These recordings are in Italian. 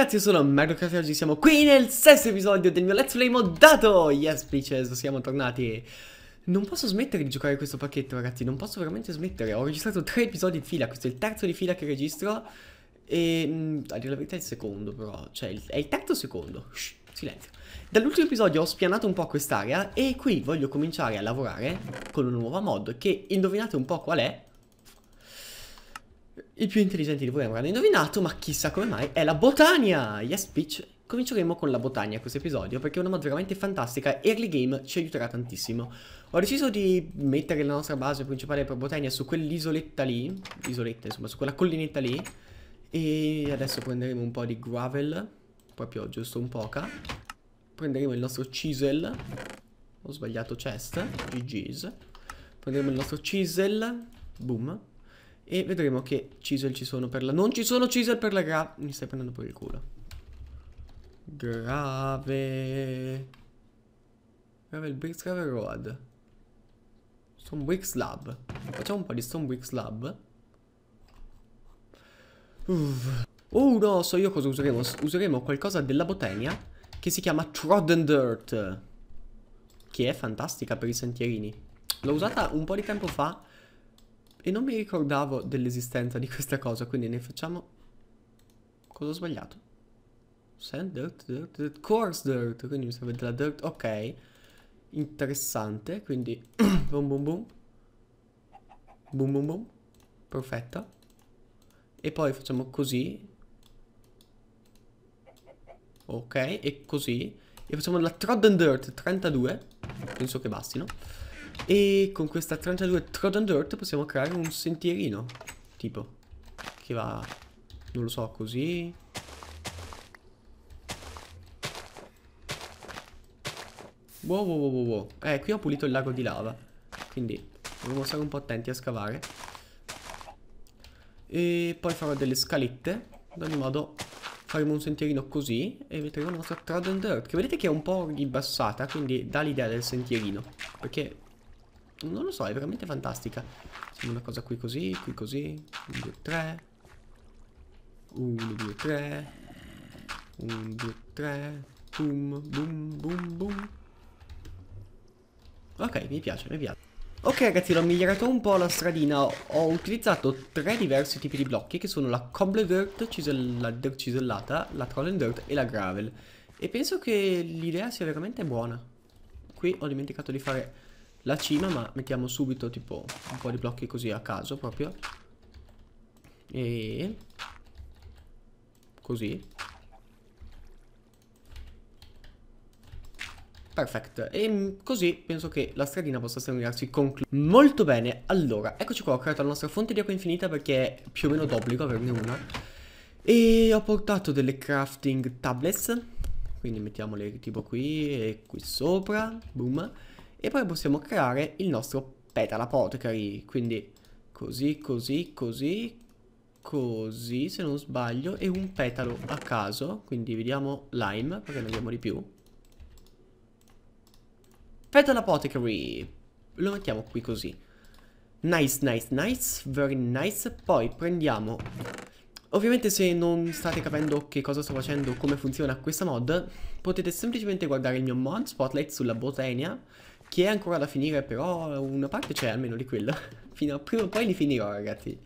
ragazzi, io sono Mario MagroCafe e oggi siamo qui nel sesto episodio del mio Let's Play moddato! Yes, bitches, siamo tornati! Non posso smettere di giocare questo pacchetto, ragazzi, non posso veramente smettere. Ho registrato tre episodi di fila, questo è il terzo di fila che registro. E, mm, a dire la verità, è il secondo, però. Cioè, è il terzo secondo. Shh, silenzio. Dall'ultimo episodio ho spianato un po' quest'area e qui voglio cominciare a lavorare con una nuova mod che, indovinate un po' qual è? Il più intelligente di voi avranno indovinato, ma chissà come mai, è la Botania! Yes, bitch! Cominceremo con la Botania questo episodio, perché è una mod veramente fantastica, early game ci aiuterà tantissimo. Ho deciso di mettere la nostra base principale per Botania su quell'isoletta lì, isoletta insomma, su quella collinetta lì, e adesso prenderemo un po' di gravel, proprio giusto un poca. Prenderemo il nostro chisel, ho sbagliato chest, GG's. Prenderemo il nostro chisel, boom, e vedremo che chisel ci sono per la... Non ci sono chisel per la grave... Mi stai prendendo per il culo. Grave... Grave il Bricks grave Road. Stone Brick Slab. Facciamo un po' di Stone Brick Slab. Uff. Oh no, so io cosa useremo. Useremo qualcosa della Botania che si chiama Trodden Dirt. Che è fantastica per i sentierini. L'ho usata un po' di tempo fa e non mi ricordavo dell'esistenza di questa cosa, quindi ne facciamo... Cosa ho sbagliato? Sand, dirt, dirt, dirt, coarse dirt, quindi mi serve della dirt, ok. Interessante, quindi... boom boom boom. Boom boom boom. Perfetto. E poi facciamo così. Ok, e così. E facciamo la Trodden Dirt 32. Penso che bastino. E con questa 32 Trodden Dirt possiamo creare un sentierino. Tipo. Che va... Non lo so, così. Wow, wow, wow, wow. Eh, qui ho pulito il lago di lava. Quindi dobbiamo stare un po' attenti a scavare. E poi farò delle scalette. Ad ogni modo faremo un sentierino così e metteremo la nostra Trodden Dirt. Che vedete che è un po' ribassata, quindi dà l'idea del sentierino. Perché non lo so, è veramente fantastica. Facciamo una cosa qui così, qui così. 1, 2, 3. 1, 2, 3. 1, 2, 3. Boom, boom, boom, boom. Ok, mi piace, mi piace. Ok ragazzi, l'ho migliorato un po' la stradina, ho utilizzato tre diversi tipi di blocchi che sono la cobble dirt, cisella, la dirt cisellata, la troll dirt e la gravel e penso che l'idea sia veramente buona. Qui ho dimenticato di fare la cima, ma mettiamo subito tipo un po' di blocchi così a caso proprio. E... Così. Perfetto, e così penso che la stradina possa terminarsi conclusa. Molto bene, allora, eccoci qua, ho creato la nostra fonte di acqua infinita perché è più o meno d'obbligo averne una. E ho portato delle crafting tablets, quindi mettiamole tipo qui e qui sopra, boom e poi possiamo creare il nostro Petal Apothecary, quindi così, così, così, così se non sbaglio e un petalo a caso, quindi vediamo lime perché ne abbiamo di più. Petal Apothecary, lo mettiamo qui così. Nice, nice, nice, very nice, poi prendiamo... Ovviamente se non state capendo che cosa sto facendo, come funziona questa mod, potete semplicemente guardare il mio mod Spotlight sulla Botania che è ancora da finire, però una parte c'è almeno di quella. Fino a prima o poi li finirò, ragazzi.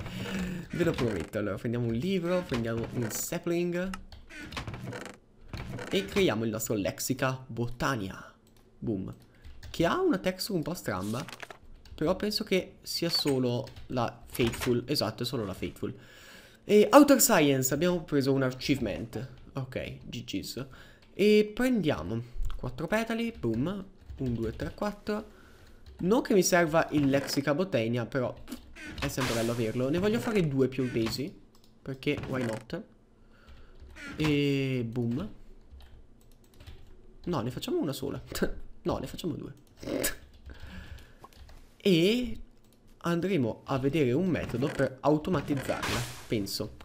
Ve lo prometto. Allora, prendiamo un libro, prendiamo un sapling. E creiamo il nostro lexica botania. Boom. Che ha una texture un po' stramba. Però penso che sia solo la faithful Esatto, è solo la faithful E Outer Science, abbiamo preso un achievement. Ok, GG's. E prendiamo Quattro petali, boom, 1, 2, 3, 4. Non che mi serva il lexica botania, però è sempre bello averlo. Ne voglio fare due più basi, perché why not? E boom. No, ne facciamo una sola. no, ne facciamo due. e andremo a vedere un metodo per automatizzarla, penso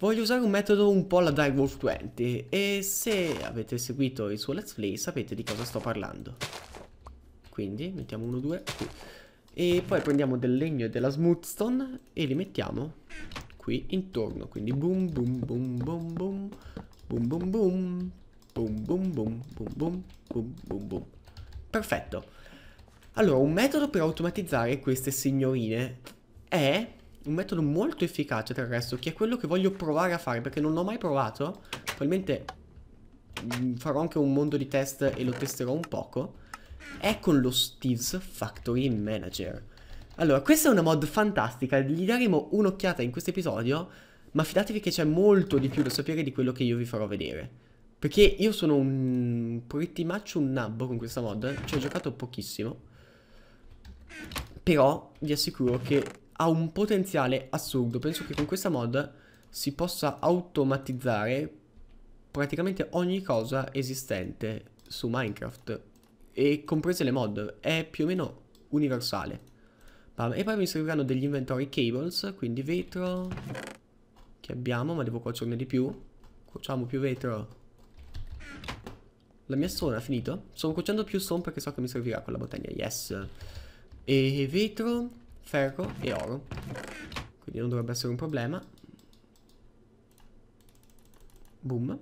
voglio usare un metodo un po' alla Direwolf 20 e se avete seguito il suo let's play sapete di cosa sto parlando. Quindi mettiamo uno, due, qui. E poi prendiamo del legno e della smoothstone e li mettiamo qui intorno. Quindi boom, boom, boom, boom, boom, boom, boom, boom, boom, boom, boom, boom, boom, boom, boom, boom. Perfetto. Allora, un metodo per automatizzare queste signorine è un metodo molto efficace tra il resto, che è quello che voglio provare a fare, perché non l'ho mai provato. Probabilmente mm, farò anche un mondo di test e lo testerò un poco. È con lo Steve's Factory Manager. Allora, questa è una mod fantastica, gli daremo un'occhiata in questo episodio, ma fidatevi che c'è molto di più da sapere di quello che io vi farò vedere. Perché io sono un... pretty much un nabbo con questa mod, ci ho giocato pochissimo. Però vi assicuro che ha un potenziale assurdo. Penso che con questa mod si possa automatizzare praticamente ogni cosa esistente su Minecraft. E comprese le mod. È più o meno universale. E poi mi serviranno degli inventory cables, quindi vetro che abbiamo, ma devo cuocerne di più. Cuociamo più vetro. La mia stone ha finito. Sto cuocendo più stone perché so che mi servirà quella la bottiglia, yes. E vetro ferro e oro. Quindi non dovrebbe essere un problema. Boom.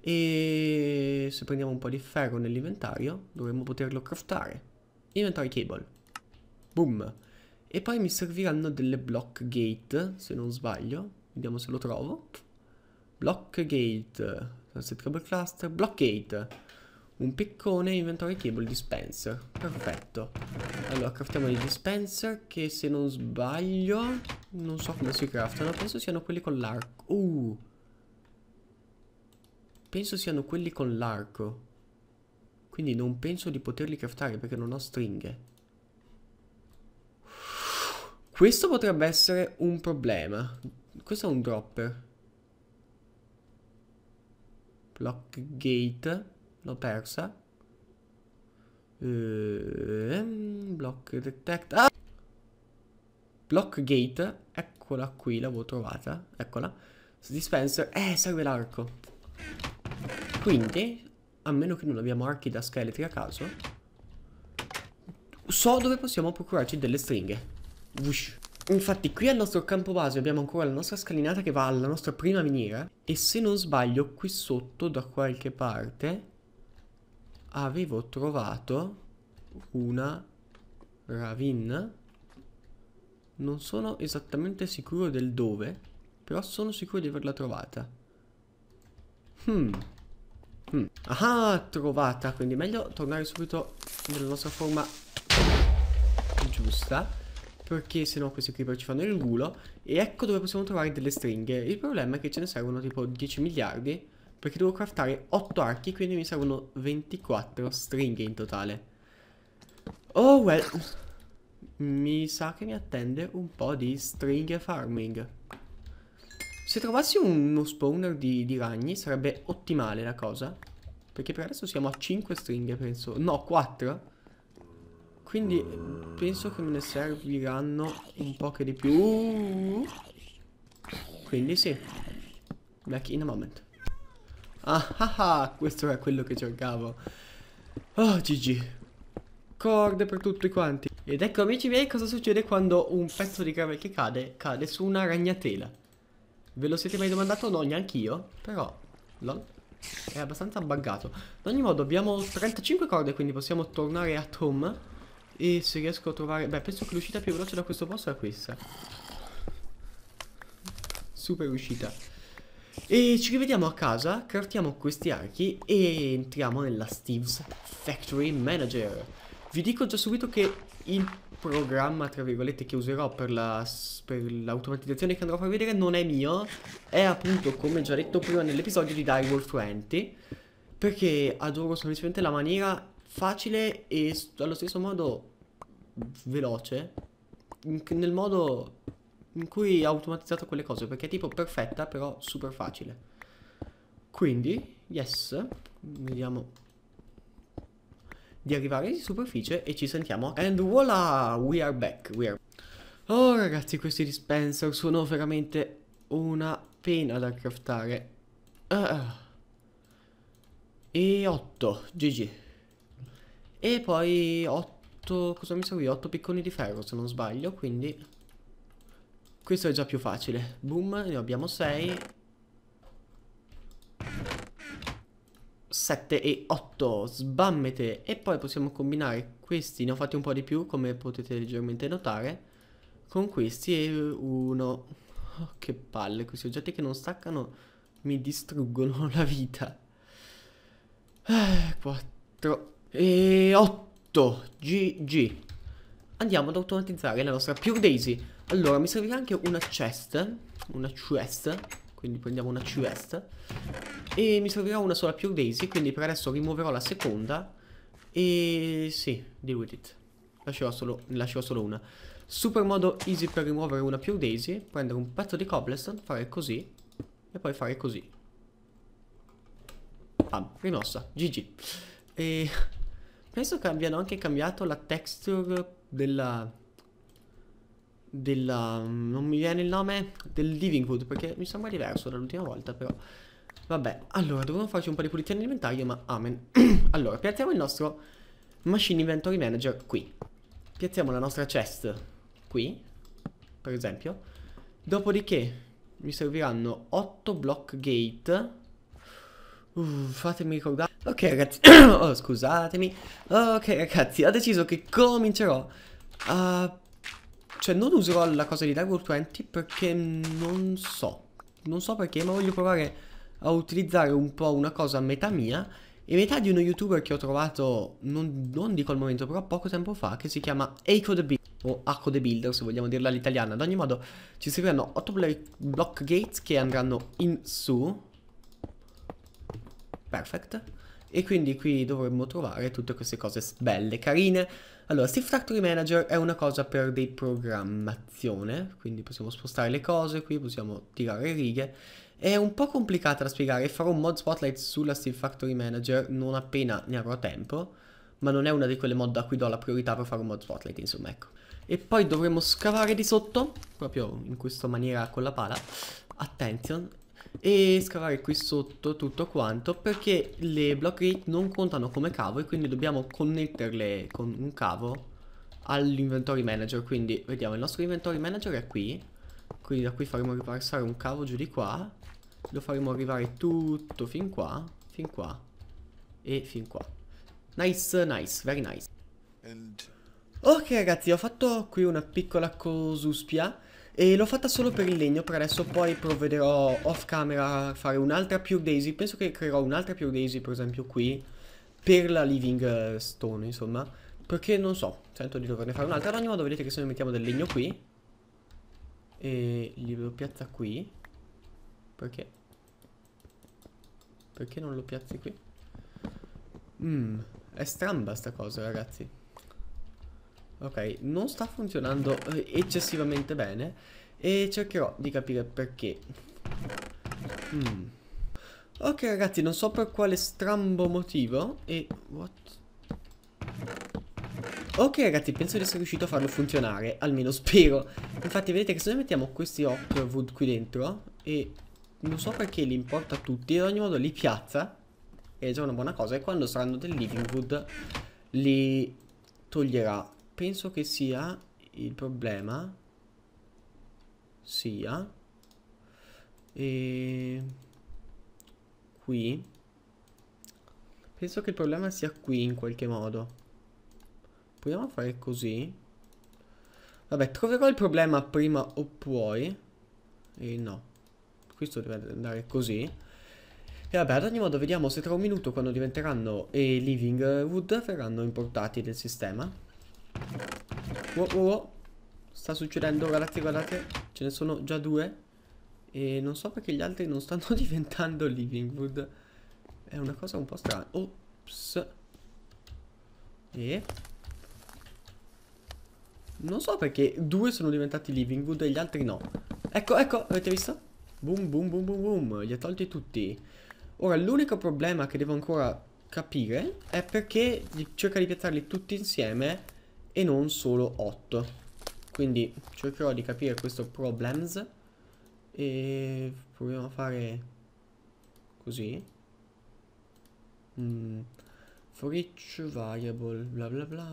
E se prendiamo un po' di ferro nell'inventario, dovremmo poterlo craftare. Inventory cable. Boom. E poi mi serviranno delle block gate, se non sbaglio. Vediamo se lo trovo. Block gate. Set trouble cluster. Block gate. Un piccone, e inventory cable, dispenser. Perfetto. Allora, craftiamo i dispenser che se non sbaglio... Non so come si craftano, penso siano quelli con l'arco. Uh! Penso siano quelli con l'arco. Quindi non penso di poterli craftare perché non ho stringhe. Questo potrebbe essere un problema. Questo è un dropper. Block gate l'ho persa. Ehm, block detect. Ah! Block gate. Eccola qui, l'avevo trovata. Eccola. Dispenser. Eh, serve l'arco. Quindi, a meno che non abbiamo archi da scheletri a caso, so dove possiamo procurarci delle stringhe. Vush. Infatti qui al nostro campo base abbiamo ancora la nostra scalinata che va alla nostra prima miniera e se non sbaglio qui sotto da qualche parte avevo trovato una ravine. Non sono esattamente sicuro del dove, però sono sicuro di averla trovata. Hmm. hmm. Ah, trovata, quindi meglio tornare subito nella nostra forma giusta perché sennò questi creeper ci fanno il gulo e ecco dove possiamo trovare delle stringhe. Il problema è che ce ne servono tipo 10 miliardi perché devo craftare 8 archi, quindi mi servono 24 stringhe in totale. Oh, well. Mi sa che mi attende un po' di stringhe farming. Se trovassi uno spawner di, di ragni sarebbe ottimale la cosa. Perché per adesso siamo a 5 stringhe, penso. No, 4. Quindi penso che me ne serviranno un po' che di più. Quindi sì. Back in a moment. Ah ah ah, questo era quello che cercavo. Oh GG. Corde per tutti quanti. Ed ecco amici miei cosa succede quando un pezzo di gravel che cade, cade su una ragnatela. Ve lo siete mai domandato? No, neanche io. Però, lol, è abbastanza buggato. Ad ogni modo abbiamo 35 corde quindi possiamo tornare a Tom. E se riesco a trovare... Beh, penso che l'uscita più veloce da questo posto è questa. Super uscita. E ci rivediamo a casa, craftiamo questi archi e entriamo nella Steve's Factory Manager. Vi dico già subito che il programma, tra virgolette, che userò per, l'automatizzazione la, che andrò a far vedere non è mio, è appunto, come già detto prima nell'episodio di Dire Wolf 20, perché adoro semplicemente la maniera facile e allo stesso modo veloce, nel modo in cui ha automatizzato quelle cose, perché è tipo perfetta, però super facile. Quindi, yes, vediamo di arrivare in superficie e ci sentiamo. And voilà, we are back, we are... Oh ragazzi, questi dispenser sono veramente una pena da craftare. Uh. E 8, GG. E poi 8, cosa mi serviva 8 picconi di ferro se non sbaglio, quindi... Questo è già più facile. Boom, ne abbiamo 6. 7 e 8. Sbammete. E poi possiamo combinare questi, ne ho fatti un po' di più, come potete leggermente notare, con questi e uno... Oh, che palle, questi oggetti che non staccano mi distruggono la vita. 4 eh, e 8. GG. Andiamo ad automatizzare la nostra Pure Daisy. Allora, mi servirà anche una chest. Una chest. Quindi prendiamo una chest. E mi servirà una sola Pure Daisy. Quindi per adesso rimuoverò la seconda. E sì, deal with it. Lascerò solo, lascerò solo una. Super modo easy per rimuovere una Pure Daisy. Prendere un pezzo di cobblestone, fare così. E poi fare così. Pam, rimossa. GG. E penso che abbiano anche cambiato la texture della della... Mm, non mi viene il nome del Living Wood perché mi sembra diverso dall'ultima volta però vabbè allora dovremmo farci un po' di pulizia nell'inventario ma amen allora piazziamo il nostro machine inventory manager qui piazziamo la nostra chest qui per esempio dopodiché mi serviranno 8 block gate uh, fatemi ricordare ok ragazzi oh, scusatemi ok ragazzi ho deciso che comincerò a cioè non userò la cosa di Dagger 20 perché non so. Non so perché, ma voglio provare a utilizzare un po' una cosa a metà mia e metà di uno youtuber che ho trovato, non, non dico al momento, però poco tempo fa, che si chiama Eiko the Builder, o Aco the Builder se vogliamo dirla all'italiana. Ad ogni modo ci serviranno 8 block gates che andranno in su. Perfect e quindi qui dovremmo trovare tutte queste cose belle, carine. Allora, Steve Factory Manager è una cosa per dei programmazione, quindi possiamo spostare le cose qui, possiamo tirare righe. È un po' complicata da spiegare, farò un mod spotlight sulla Steve Factory Manager non appena ne avrò tempo, ma non è una di quelle mod a cui do la priorità per fare un mod spotlight, insomma, ecco. E poi dovremo scavare di sotto, proprio in questa maniera con la pala, attention, e scavare qui sotto tutto quanto perché le block rate non contano come cavo e quindi dobbiamo connetterle con un cavo all'inventory manager quindi vediamo il nostro inventory manager è qui quindi da qui faremo ripassare un cavo giù di qua lo faremo arrivare tutto fin qua fin qua e fin qua nice nice very nice And... ok ragazzi ho fatto qui una piccola cosuspia e l'ho fatta solo per il legno, per adesso poi provvederò off camera a fare un'altra Pure Daisy. Penso che creerò un'altra Pure Daisy, per esempio, qui, per la Living eh, Stone, insomma. Perché non so, sento di doverne fare un'altra. Ad ogni modo vedete che se noi mettiamo del legno qui, e lo piazza qui, perché? Perché non lo piazzi qui? Mmm, è stramba sta cosa, ragazzi. Ok, non sta funzionando eh, eccessivamente bene e cercherò di capire perché. Mm. Ok ragazzi, non so per quale strambo motivo e... What? Ok ragazzi, penso di essere riuscito a farlo funzionare, almeno spero. Infatti vedete che se noi mettiamo questi Hopwood qui dentro e non so perché li importa tutti, ad ogni modo li piazza, è già una buona cosa, e quando saranno del Living Wood li toglierà penso che sia il problema sia e qui penso che il problema sia qui in qualche modo proviamo a fare così vabbè troverò il problema prima o poi e no questo dovrebbe andare così e vabbè, ad ogni modo vediamo se tra un minuto, quando diventeranno eh, Living Wood, verranno importati del sistema. Wow, wow, wow. Sta succedendo, guardate, guardate. Ce ne sono già due. E non so perché gli altri non stanno diventando Livingwood. È una cosa un po' strana. Ops. E... Non so perché due sono diventati Livingwood e gli altri no. Ecco, ecco, avete visto? Boom, boom, boom, boom, boom. Li ha tolti tutti. Ora, l'unico problema che devo ancora capire è perché cerca di piazzarli tutti insieme e non solo 8 quindi cercherò di capire questo problems e proviamo a fare così mm. for each variable bla bla bla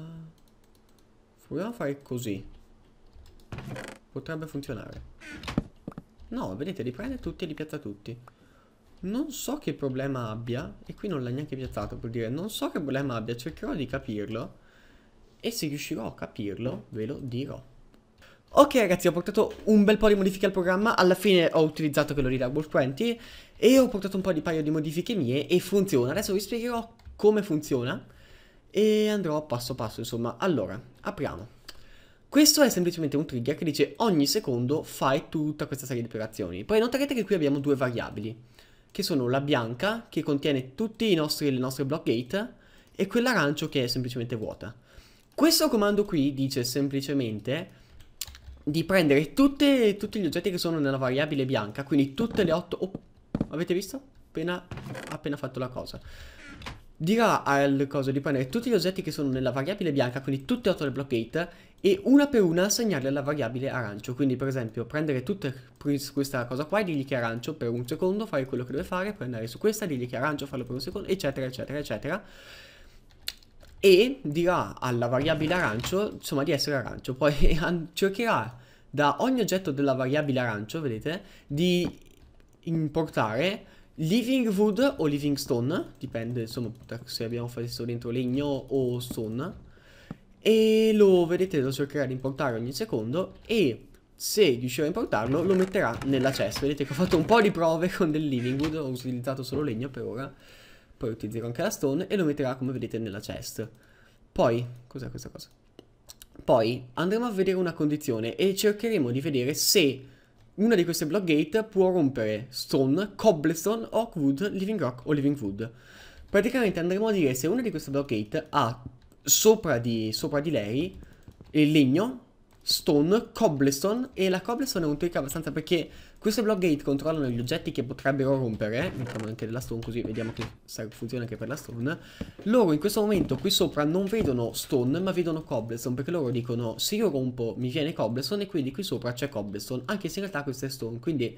proviamo a fare così potrebbe funzionare no vedete li prende tutti e li piazza tutti non so che problema abbia e qui non l'ha neanche piazzato vuol dire non so che problema abbia cercherò di capirlo e se riuscirò a capirlo ve lo dirò. Ok ragazzi ho portato un bel po' di modifiche al programma, alla fine ho utilizzato quello di Darkbolt 20 e ho portato un po' di paio di modifiche mie e funziona, adesso vi spiegherò come funziona e andrò passo passo insomma. Allora, apriamo. Questo è semplicemente un trigger che dice ogni secondo fai tutta questa serie di operazioni. Poi noterete che qui abbiamo due variabili, che sono la bianca, che contiene tutti i nostri, le nostre block gate, e quell'arancio che è semplicemente vuota. Questo comando qui dice semplicemente di prendere tutte, tutti gli oggetti che sono nella variabile bianca, quindi tutte le 8... Oh, avete visto? Appena, appena fatto la cosa. Dirà al coso di prendere tutti gli oggetti che sono nella variabile bianca, quindi tutte 8 le blockate, e una per una assegnarle alla variabile arancio. Quindi per esempio prendere tutta questa cosa qua e dirgli che è arancio per un secondo, fare quello che deve fare, poi andare su questa, dirgli che è arancio, farlo per un secondo, eccetera, eccetera, eccetera e dirà alla variabile arancio, insomma, di essere arancio. Poi cercherà da ogni oggetto della variabile arancio, vedete, di importare living wood o living stone, dipende insomma se abbiamo fatto dentro legno o stone, e lo vedete lo cercherà di importare ogni secondo e se riuscirà a importarlo lo metterà nella chest. Vedete che ho fatto un po' di prove con del living wood, ho utilizzato solo legno per ora, poi utilizzerò anche la stone e lo metterà come vedete nella chest. Poi, cos'è questa cosa? Poi andremo a vedere una condizione e cercheremo di vedere se una di queste block gate può rompere stone, cobblestone, oak wood, living rock o living wood. Praticamente andremo a dire se una di queste block gate ha sopra di, sopra di lei il legno Stone, Cobblestone e la Cobblestone è un trick abbastanza perché queste block gate controllano gli oggetti che potrebbero rompere mettiamo anche della Stone così vediamo che funziona anche per la Stone loro in questo momento qui sopra non vedono Stone ma vedono Cobblestone perché loro dicono se io rompo mi viene Cobblestone e quindi qui sopra c'è Cobblestone anche se in realtà questa è Stone quindi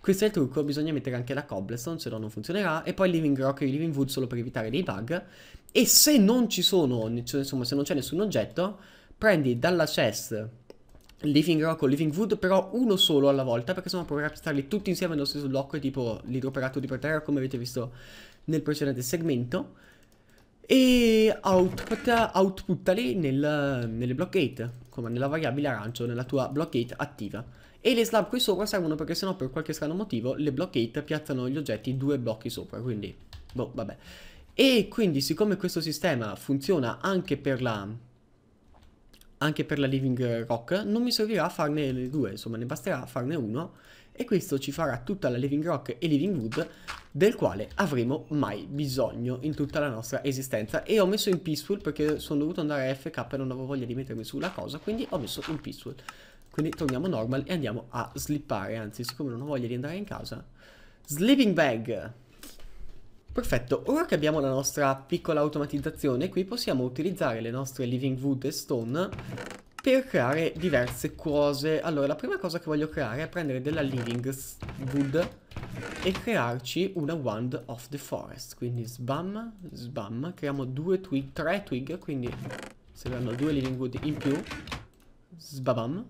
questo è il trucco, bisogna mettere anche la cobblestone, se no non funzionerà. E poi Living Rock e Living Wood solo per evitare dei bug. E se non ci sono, insomma, se non c'è nessun oggetto, prendi dalla chest Living Rock o Living Wood, però uno solo alla volta, perché sennò proverai a piazzarli tutti insieme nello stesso blocco e tipo li dropperà tutti per terra, come avete visto nel precedente segmento. E output, outputtali nel, nelle blockade, come nella variabile arancio, nella tua block blockade attiva. E le slab qui sopra servono perché sennò per qualche strano motivo le block blockade piazzano gli oggetti due blocchi sopra, quindi boh, vabbè. E quindi siccome questo sistema funziona anche per la anche per la Living Rock, non mi servirà farne due, insomma ne basterà farne uno e questo ci farà tutta la Living Rock e Living Wood del quale avremo mai bisogno in tutta la nostra esistenza e ho messo in peaceful perché sono dovuto andare a FK e non avevo voglia di mettermi sulla cosa quindi ho messo in peaceful quindi torniamo normal e andiamo a slippare anzi siccome non ho voglia di andare in casa sleeping bag Perfetto, ora che abbiamo la nostra piccola automatizzazione qui possiamo utilizzare le nostre living wood e stone per creare diverse cose. Allora, la prima cosa che voglio creare è prendere della living wood e crearci una wand of the forest. Quindi sbam, sbam, creiamo due twig, tre twig, quindi serviranno due living wood in più. Sbabam.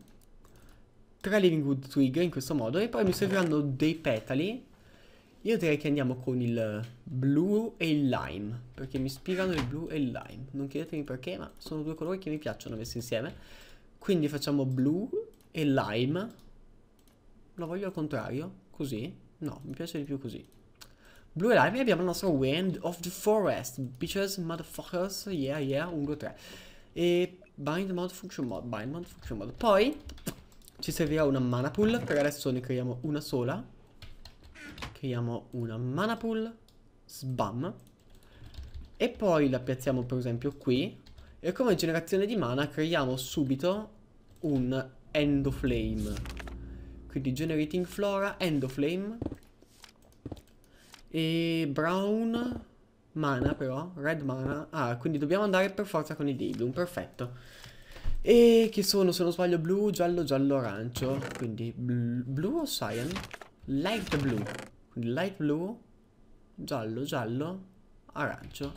Tre living wood twig in questo modo e poi mi serviranno dei petali io direi che andiamo con il blu e il lime, perché mi ispirano il blu e il lime. Non chiedetemi perché, ma sono due colori che mi piacciono messi insieme. Quindi facciamo blu e lime. Lo voglio al contrario, così? No, mi piace di più così. Blu e lime e abbiamo il nostro Wind of the Forest, bitches, motherfuckers, yeah, yeah, 1, 2, 3. E bind mode, function mode, bind mode, function mode Poi ci servirà una mana pool, per adesso ne creiamo una sola Creiamo una mana pool. Sbam. E poi la piazziamo per esempio qui. E come generazione di mana creiamo subito un Endoflame. Quindi Generating Flora, Endoflame. E Brown mana però, Red mana. Ah, quindi dobbiamo andare per forza con i Daybloom, perfetto. E che sono, se non sbaglio, blu, giallo, giallo, arancio. Quindi blu, blu o cyan? light blu quindi light blu giallo giallo arancio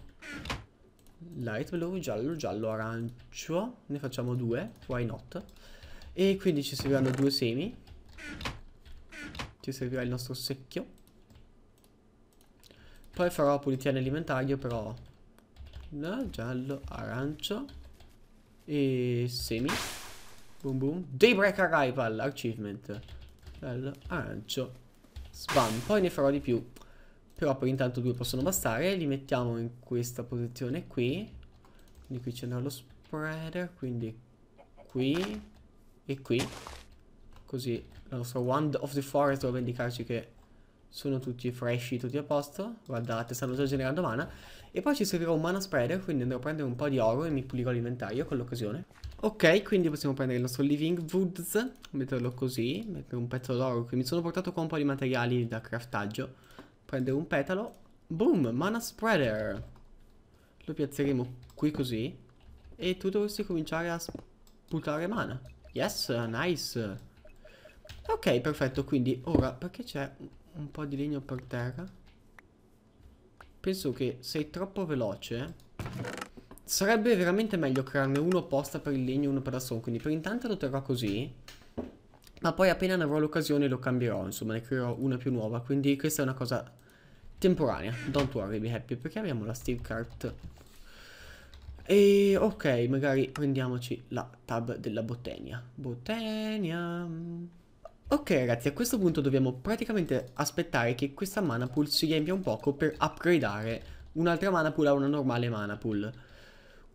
light blu giallo giallo arancio ne facciamo due why not e quindi ci serviranno due semi ci servirà il nostro secchio poi farò pulizia nell'inventario però no, giallo arancio e semi boom boom daybreak arrival achievement arancio spam poi ne farò di più però per intanto due possono bastare li mettiamo in questa posizione qui quindi qui c'è lo spreader quindi qui e qui così la nostra wand of the forest dovrebbe indicarci che sono tutti fresci, tutti a posto guardate stanno già generando mana e poi ci servirà un mana spreader quindi andrò a prendere un po' di oro e mi pulirò l'inventario con l'occasione Ok, quindi possiamo prendere il nostro Living Woods, metterlo così, mettere un pezzo d'oro qui. Mi sono portato qua un po' di materiali da craftaggio. Prendere un petalo. Boom, mana spreader. Lo piazzeremo qui così. E tu dovresti cominciare a sputare mana. Yes, nice. Ok, perfetto, quindi ora perché c'è un po' di legno per terra? Penso che sei troppo veloce. Sarebbe veramente meglio crearne uno apposta per il legno e uno per la stone, quindi per intanto lo terrò così. Ma poi appena ne avrò l'occasione lo cambierò, insomma ne creerò una più nuova, quindi questa è una cosa temporanea. Don't worry, be happy, perché abbiamo la steel cart. E ok, magari prendiamoci la tab della bottenia. Bottenia. Ok ragazzi, a questo punto dobbiamo praticamente aspettare che questa mana pool si riempia un poco per upgradare un'altra mana pool a una normale mana pool.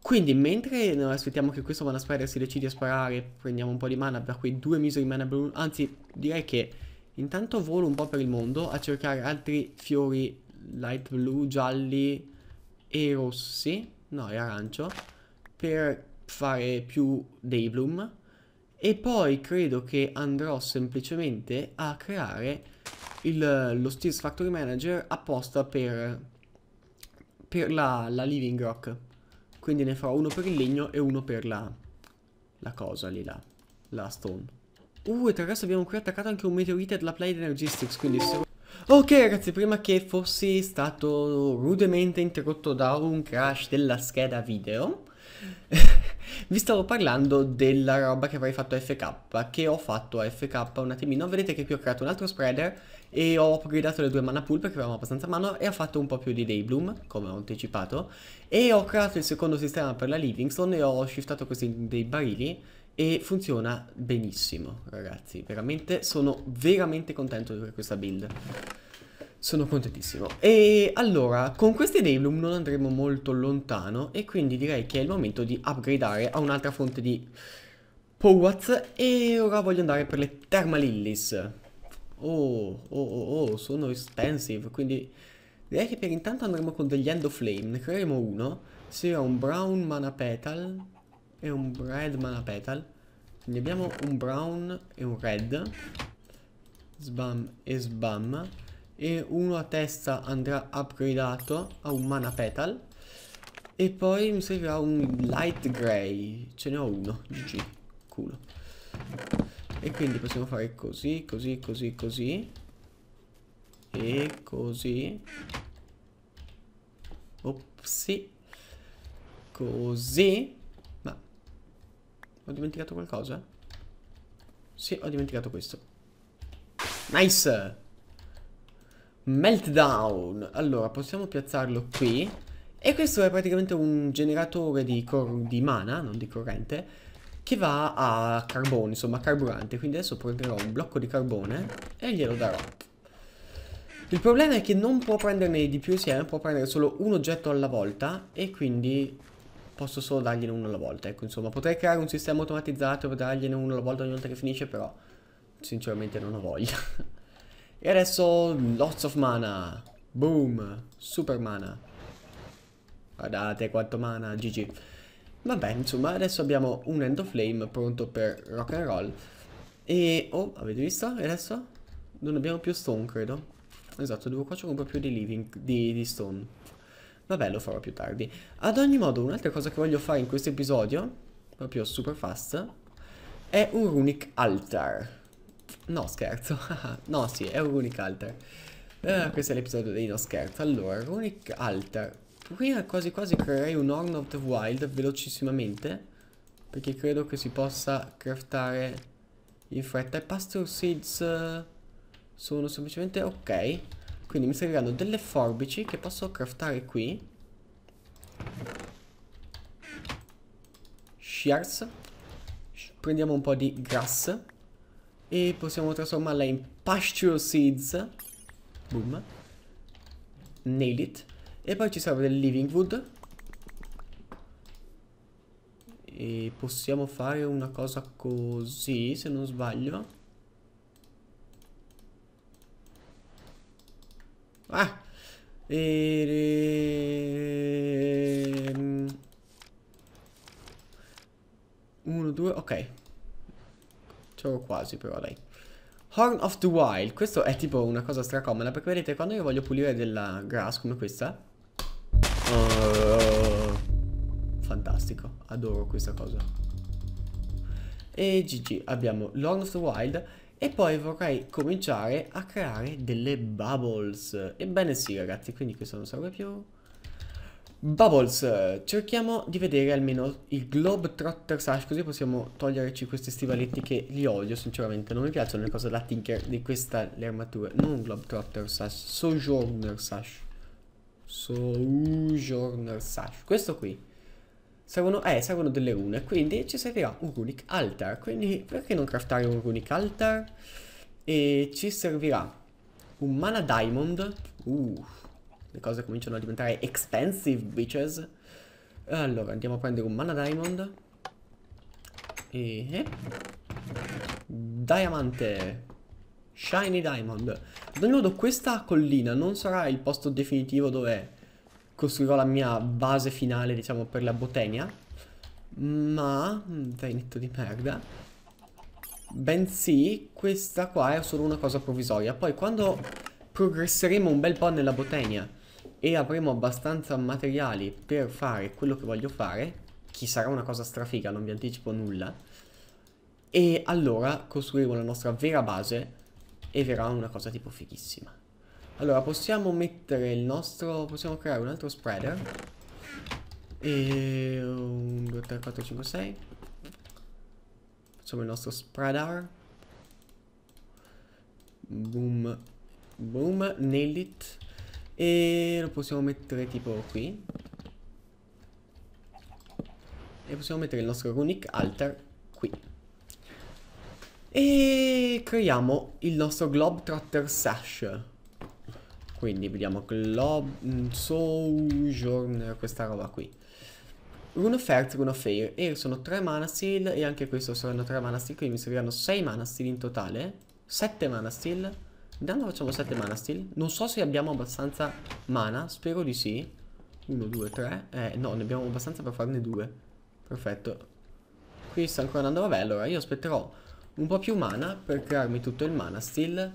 Quindi mentre noi eh, aspettiamo che questo Mana Spider si decidi a sparare, prendiamo un po' di mana per quei due miseri mana blu, anzi direi che intanto volo un po' per il mondo a cercare altri fiori light blu, gialli e rossi, no e arancio, per fare più Daybloom e poi credo che andrò semplicemente a creare il, lo Steels Factory Manager apposta per, per la, la Living Rock quindi ne farò uno per il legno e uno per la, la cosa lì là, la stone. Uh, e tra l'altro abbiamo qui attaccato anche un meteorite della Play Energistics, quindi se... Ok ragazzi, prima che fossi stato rudemente interrotto da un crash della scheda video, vi stavo parlando della roba che avrei fatto a FK, che ho fatto a FK un attimino. Vedete che qui ho creato un altro spreader e ho upgradato le due mana pool perché avevamo abbastanza mana e ho fatto un po' più di Daybloom, come ho anticipato, e ho creato il secondo sistema per la Livingstone e ho shiftato questi dei barili e funziona benissimo, ragazzi, veramente sono veramente contento di questa build. Sono contentissimo. E allora, con questi Daybloom non andremo molto lontano e quindi direi che è il momento di upgradare a un'altra fonte di Powats e ora voglio andare per le Thermalillis. Oh, oh, oh, oh, sono expensive, quindi direi che per intanto andremo con degli End of Flame, ne creeremo uno, sia un Brown Mana Petal e un Red Mana Petal, quindi abbiamo un Brown e un Red, Sbam e Sbam, e uno a testa andrà upgradato a un Mana Petal, e poi mi servirà un Light Grey, ce ne ho uno, GG, culo. E quindi possiamo fare così, così, così, così. E così. Opsi. Così. Ma... Ho dimenticato qualcosa? Sì, ho dimenticato questo. Nice! Meltdown. Allora, possiamo piazzarlo qui. E questo è praticamente un generatore di, di mana, non di corrente che va a carbone, insomma, carburante. Quindi adesso prenderò un blocco di carbone e glielo darò. Il problema è che non può prenderne di più insieme, eh, può prendere solo un oggetto alla volta e quindi posso solo dargliene uno alla volta. Ecco, insomma, potrei creare un sistema automatizzato per dargliene uno alla volta ogni volta che finisce, però sinceramente non ho voglia. e adesso lots of mana. Boom, super mana. Guardate quanto mana, GG. Vabbè, insomma, adesso abbiamo un End of Flame pronto per rock and roll. E, oh, avete visto? E adesso? Non abbiamo più stone, credo. Esatto, devo qua un po' più di living, di, di stone. Vabbè, lo farò più tardi. Ad ogni modo, un'altra cosa che voglio fare in questo episodio, proprio super fast, è un runic altar. No, scherzo. no, sì, è un runic altar. Eh, questo è l'episodio dei no scherzo. Allora, runic altar qui quasi quasi creerei un Horn of the Wild velocissimamente Perché credo che si possa craftare in fretta E pasture seeds eh, sono semplicemente ok Quindi mi serviranno delle forbici che posso craftare qui Shears Prendiamo un po' di grass E possiamo trasformarla in pasture seeds Boom Nail it e poi ci serve del living wood. E possiamo fare una cosa così, se non sbaglio. Ah! E... 1, ehm, 2, ok. C'ero quasi però, dai. Horn of the Wild. Questo è tipo una cosa stracomoda perché vedete, quando io voglio pulire della grass come questa... Eh, fantastico, adoro questa cosa. E GG, abbiamo Lord of the Wild e poi vorrei cominciare a creare delle bubbles. Ebbene sì ragazzi, quindi questo non serve più. Bubbles, cerchiamo di vedere almeno il Globetrotter Sash così possiamo toglierci questi stivaletti che li odio sinceramente, non mi piacciono le cose da tinker di questa le armature, non un Globetrotter Sash, Sojourner Sash. Sojourner Sash. Questo qui. Servono, eh, servono delle rune. Quindi ci servirà un runic altar. Quindi perché non craftare un runic altar? E ci servirà un mana diamond. Uh, le cose cominciano a diventare expensive, bitches. Allora, andiamo a prendere un mana diamond. E... Eh? Diamante. Shiny Diamond. Ad ogni modo questa collina non sarà il posto definitivo dove costruirò la mia base finale, diciamo, per la botenia. Ma, zainetto mm, di merda. Bensì, questa qua è solo una cosa provvisoria. Poi quando progresseremo un bel po' nella botenia e avremo abbastanza materiali per fare quello che voglio fare, che sarà una cosa strafiga, non vi anticipo nulla, e allora costruiremo la nostra vera base e verrà una cosa tipo fighissima. Allora, possiamo mettere il nostro... possiamo creare un altro spreader. E... 1, 2, 3, 4, 5, 6. Facciamo il nostro spreader. Boom. Boom. Nailed it. E lo possiamo mettere tipo qui. E possiamo mettere il nostro runic alter qui. E creiamo il nostro Globetrotter Sash. Quindi vediamo Glob... Mm, Sojourner, questa roba qui. Rune of Earth, Rune of Air. Air sono tre mana steel e anche questo saranno tre mana steel, quindi mi serviranno sei mana steel in totale. Sette mana steel. Intanto facciamo sette mana steel. Non so se abbiamo abbastanza mana, spero di sì. Uno, due, tre. Eh, no, ne abbiamo abbastanza per farne due. Perfetto. Qui sta ancora andando, vabbè, allora io aspetterò un po' più mana per crearmi tutto il mana still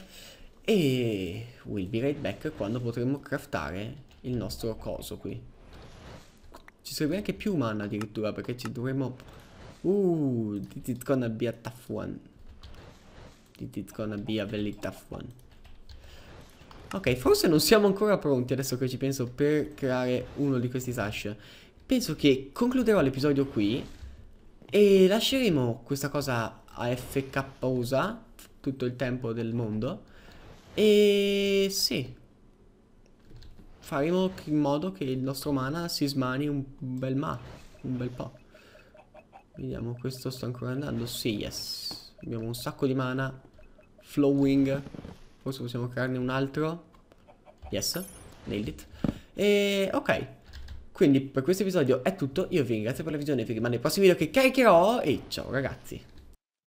e we'll be right back quando potremo craftare il nostro coso qui. Ci serve anche più mana addirittura perché ci dovremo... Uh, this is gonna be a tough one. This is gonna be a very tough one. Ok, forse non siamo ancora pronti adesso che ci penso per creare uno di questi sash. Penso che concluderò l'episodio qui e lasceremo questa cosa AFK USA tutto il tempo del mondo. E sì, faremo in modo che il nostro mana si smani un bel ma, un bel po'. Vediamo, questo sta ancora andando. Sì, yes. Abbiamo un sacco di mana. Flowing. Forse possiamo crearne un altro. Yes, nailed it. E ok. Quindi per questo episodio è tutto, io vi ringrazio per la visione, vi rimane nei prossimi video che caricherò e ciao ragazzi!